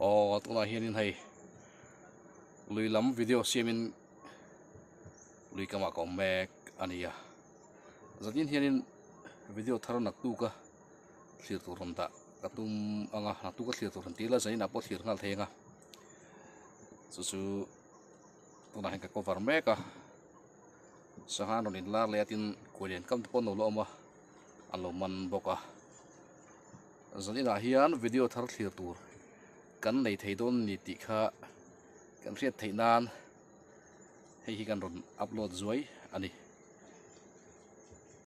o hiện hianin hei lùi lắm video xem in lùi cả siamin lui kama ko giờ ania hiện hianin video thằng nak tu ka thlir tur ram ta à cái katum anga nak tu ka thlir tur tila zain apo thlir ngal thenga su su tuna hiện cái cover meka sahanon in lar le atin kulian kam pon no loma alo man à giờ boka zanina hiện video thằng thlir tur cần lấy thầy đôn nị tị khá cần riết thầy nan hay khi cần rộn upload dưới anh đi